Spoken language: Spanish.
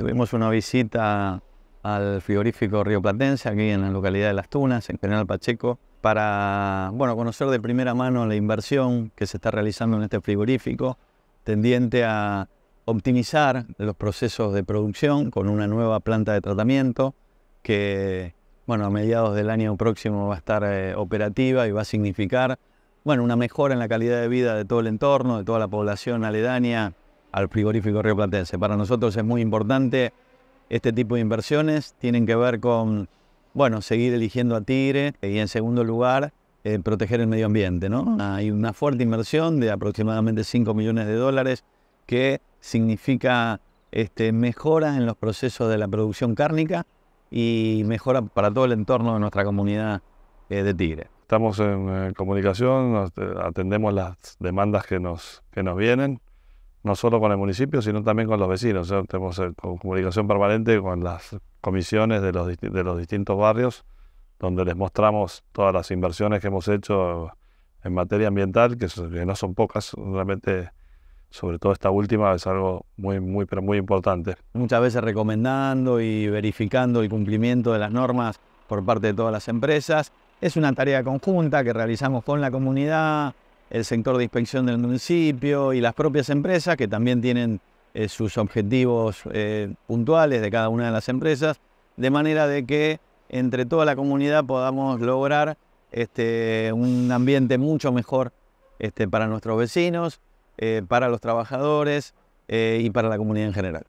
Tuvimos una visita al frigorífico Río Platense, aquí en la localidad de Las Tunas, en General Pacheco, para bueno, conocer de primera mano la inversión que se está realizando en este frigorífico, tendiente a optimizar los procesos de producción con una nueva planta de tratamiento que bueno, a mediados del año próximo va a estar eh, operativa y va a significar bueno, una mejora en la calidad de vida de todo el entorno, de toda la población aledaña al frigorífico Platense... Para nosotros es muy importante este tipo de inversiones, tienen que ver con, bueno, seguir eligiendo a Tigre y en segundo lugar, eh, proteger el medio ambiente, ¿no? Hay una fuerte inversión de aproximadamente 5 millones de dólares que significa este, en los procesos de la producción cárnica y mejora para todo el entorno de nuestra comunidad eh, de Tigre. Estamos en eh, comunicación, atendemos las demandas que nos, que nos vienen, no solo con el municipio, sino también con los vecinos. tenemos eh, comunicación permanente con las comisiones de los, de los distintos barrios, donde les mostramos todas las inversiones que hemos hecho en materia ambiental, que, que no son pocas, realmente sobre todo esta última, es algo muy, muy, pero muy importante. Muchas veces recomendando y verificando el cumplimiento de las normas por parte de todas las empresas. Es una tarea conjunta que realizamos con la comunidad, el sector de inspección del municipio y las propias empresas que también tienen eh, sus objetivos eh, puntuales de cada una de las empresas, de manera de que entre toda la comunidad podamos lograr este, un ambiente mucho mejor este, para nuestros vecinos, eh, para los trabajadores y para la comunidad en general.